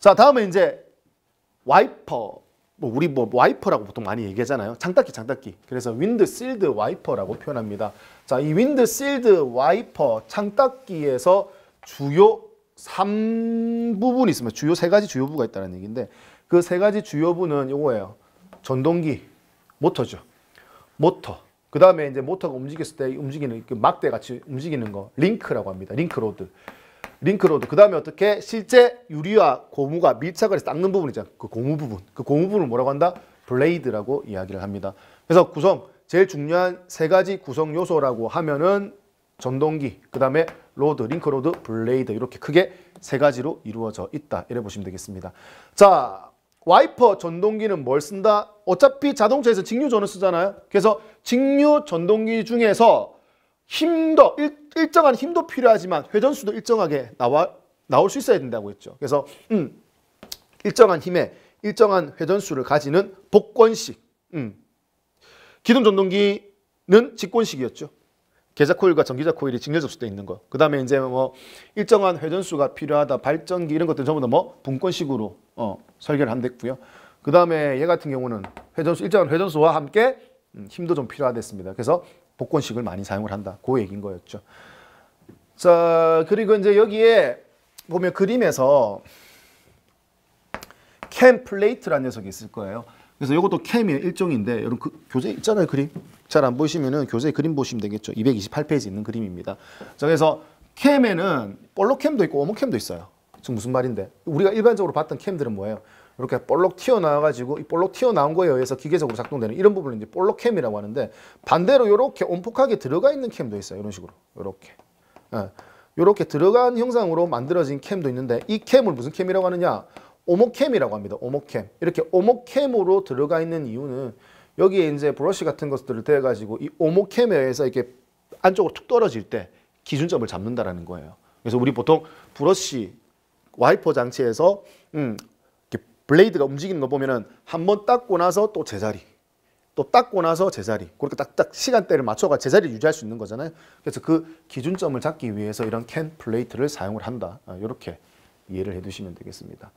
자, 다음에 이제 와이퍼. 뭐 우리 뭐 와이퍼라고 보통 많이 얘기하잖아요. 장닦기, 장닦기. 그래서 윈드 실드 와이퍼라고 표현합니다. 자, 이 윈드 실드 와이퍼 장닦기에서 주요 3부분이 있습니다. 주요 세 가지 주요부가 있다는 얘기인데 그 세 가지 주요부는 이거예요. 전동기, 모터죠. 모터. 그 다음에 이제 모터가 움직였을 때 움직이는 그 막대 같이 움직이는 거 링크라고 합니다. 링크로드. 링크로드 그 다음에 어떻게 실제 유리와 고무가 밀착을 해서 닦는 부분이죠 그 고무 부분 그 고무 부분을 뭐라고 한다? 블레이드라고 이야기를 합니다 그래서 구성 제일 중요한 세 가지 구성 요소라고 하면은 전동기 그 다음에 로드 링크로드 블레이드 이렇게 크게 세 가지로 이루어져 있다 이래 보시면 되겠습니다 자 와이퍼 전동기는 뭘 쓴다? 어차피 자동차에서 직류 전을 쓰잖아요 그래서 직류 전동기 중에서 힘도 일, 정한 힘도 필요하지만 회전수도 일정하게 나와 나올 수 있어야 된다고 했죠. 그래서 음, 일정한 힘에 일정한 회전수를 가지는 복권식. 음. 기둥 전동기는 직권식이었죠. 계좌 코일과 전기자 코일이 직렬 접수돼 있는 거. 그다음에 이제 뭐 일정한 회전수가 필요하다. 발전기 이런 것들 전부 다 뭐 분권식으로 어, 설계를 한 됐고요. 그다음에 얘 같은 경우는 회전수 일정한 회전수와 함께 음, 힘도 좀 필요하댔습니다. 그래서 복권식을 많이 사용을 한다. 그 얘기인 거였죠. 자, 그리고 이제 여기에 보면 그림에서 캠 플레이트라는 녀석이 있을 거예요. 그래서 이것도 캠의 일종인데 여러분 그 교재 있잖아요 그림 잘 안보시면은 교재 그림 보시면 되겠죠 228페이지 있는 그림입니다 자 그래서 캠에는 볼록캠도 있고 오목캠도 있어요 지금 무슨 말인데 우리가 일반적으로 봤던 캠들은 뭐예요 이렇게 볼록 튀어나와가지고 이 볼록 튀어나온 거에 의해서 기계적으로 작동되는 이런 부분을 이제 볼록 캠이라고 하는데 반대로 이렇게 온폭하게 들어가 있는 캠도 있어요. 이런 식으로 이렇게 이렇게 예. 들어간 형상으로 만들어진 캠도 있는데 이 캠을 무슨 캠이라고 하느냐? 오목캠이라고 합니다. 오목캠. 이렇게 오목캠으로 들어가 있는 이유는 여기에 이제 브러쉬 같은 것들을 대가지고 이 오목캠에 의해서 이렇게 안쪽으로 툭 떨어질 때 기준점을 잡는다라는 거예요. 그래서 우리 보통 브러쉬 와이퍼 장치에서 음, 블레이드가 움직이는 거 보면은 한 번 닦고 나서 또 제자리 또 닦고 나서 제자리 그렇게 딱딱 시간대를 맞춰가 제자리를 유지할 수 있는 거잖아요 그래서 그 기준점을 잡기 위해서 이런 캔 플레이트를 사용을 한다 이렇게 아, 이해를 해두시면 되겠습니다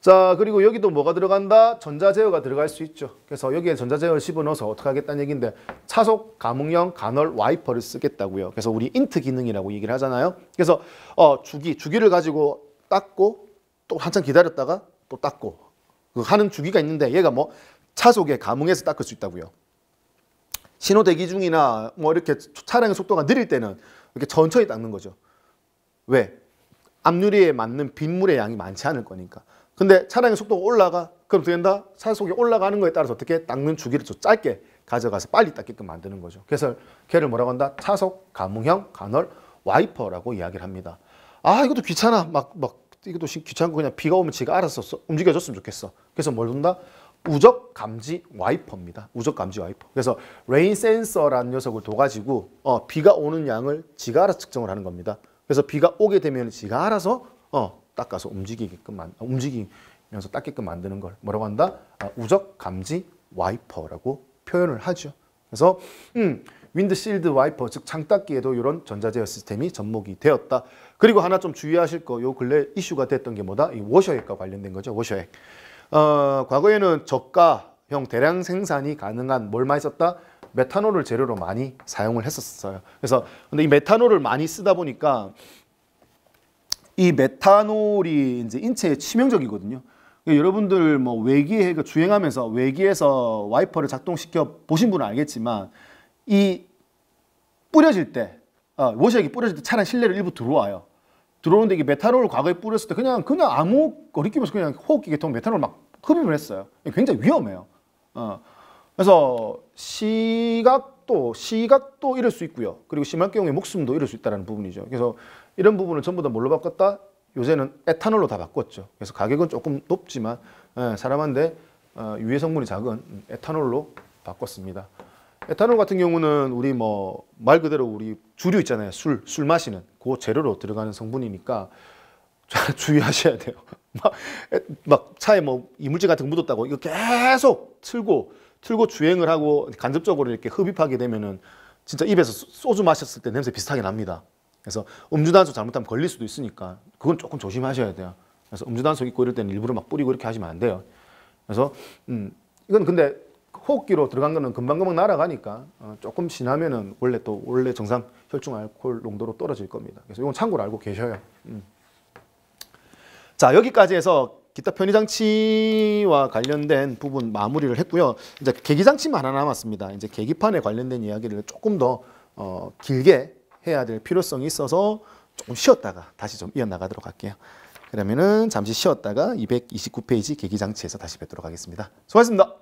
자 그리고 여기도 뭐가 들어간다? 전자제어가 들어갈 수 있죠 그래서 여기에 전자제어를 집어넣어서 어떻게 하겠다는 얘기인데 차속 감응형 간헐 와이퍼를 쓰겠다고요 그래서 우리 인트 기능이라고 얘기를 하잖아요 그래서 어, 주기, 주기를 가지고 닦고 또 한참 기다렸다가 또 닦고 그 하는 주기가 있는데 얘가 뭐차 속에 감흥해서 닦을 수 있다고요. 신호 대기 중이나 뭐 이렇게 차량의 속도가 느릴 때는 이렇게 천천히 닦는 거죠. 왜? 앞유리에 맞는 빗물의 양이 많지 않을 거니까. 근데 차량의 속도가 올라가 그럼 된다? 차 속에 올라가는 거에 따라서 어떻게 닦는 주기를 좀 짧게 가져가서 빨리 닦게끔 만드는 거죠. 그래서 걔를 뭐라고 한다? 차속 감흥형 간헐 와이퍼라고 이야기를 합니다. 아 이것도 귀찮아 막막 이것도 귀찮고 그냥 비가 오면 지가 알아서 움직여줬으면 좋겠어. 그래서 뭘 본다? 우적 감지 와이퍼입니다. 우적 감지 와이퍼. 그래서 레인 센서라는 녀석을 둬가지고 어, 비가 오는 양을 지가 알아서 측정을 하는 겁니다. 그래서 비가 오게 되면 지가 알아서 어, 닦아서 움직이게끔 만, 아, 움직이면서 닦게끔 만드는 걸 뭐라고 한다? 아, 우적 감지 와이퍼라고 표현을 하죠. 그래서 음, 윈드실드 와이퍼 즉 장닦기에도 이런 전자제어 시스템이 접목이 되었다. 그리고 하나 좀 주의하실 거 요 근래 이슈가 됐던 게 뭐다? 이 워셔액과 관련된 거죠. 워셔액. 어, 과거에는 저가형 대량 생산이 가능한 뭘 많이 썼다? 메탄올을 재료로 많이 사용을 했었어요. 그래서 근데 이 메탄올을 많이 쓰다 보니까 이 메탄올이 이제 인체에 치명적이거든요. 그러니까 여러분들 뭐 외기에 그 주행하면서 외기에서 와이퍼를 작동시켜 보신 분은 알겠지만 이 뿌려질 때 어, 워시액이 뿌려질 때 차량 실내로 일부 들어와요. 들어오는데 이게 메탄올을 과거에 뿌렸을 때 그냥 그냥 아무 거리낌 없이 그냥 호흡기 계통 메탄올 막 흡입을 했어요. 굉장히 위험해요. 어. 그래서 시각도 시각도 이럴 수 있고요. 그리고 심할 경우에 목숨도 이럴 수 있다는 부분이죠. 그래서 이런 부분을 전부 다 뭘로 바꿨다? 요새는 에탄올로 다 바꿨죠. 그래서 가격은 조금 높지만 예, 사람한테 어, 유해 성분이 작은 에탄올로 바꿨습니다. 에탄올 같은 경우는 우리 뭐 말 그대로 우리 주류 있잖아요. 술, 술 마시는 그 재료로 들어가는 성분이니까 주의하셔야 돼요. 막, 차에 뭐 이물질 같은 거 묻었다고 이거 계속 틀고 틀고 주행을 하고 간접적으로 이렇게 흡입하게 되면은 진짜 입에서 소주 마셨을 때 냄새 비슷하게 납니다. 그래서 음주단속 잘못하면 걸릴 수도 있으니까 그건 조금 조심하셔야 돼요. 그래서 음주단속 있고 이럴 때는 일부러 막 뿌리고 이렇게 하시면 안 돼요. 그래서 음 이건 근데 호흡기로 들어간 거는 금방금방 날아가니까 어, 조금 지나면은 원래 또 원래 정상 혈중 알코올 농도로 떨어질 겁니다. 그래서 이건 참고로 알고 계셔요. 음. 자 여기까지 해서 기타 편의장치와 관련된 부분 마무리를 했고요. 이제 계기장치만 하나 남았습니다. 이제 계기판에 관련된 이야기를 조금 더 어, 길게 해야 될 필요성이 있어서 조금 쉬었다가 다시 좀 이어나가도록 할게요. 그러면은 잠시 쉬었다가 229페이지 계기장치에서 다시 뵙도록 하겠습니다. 수고하셨습니다.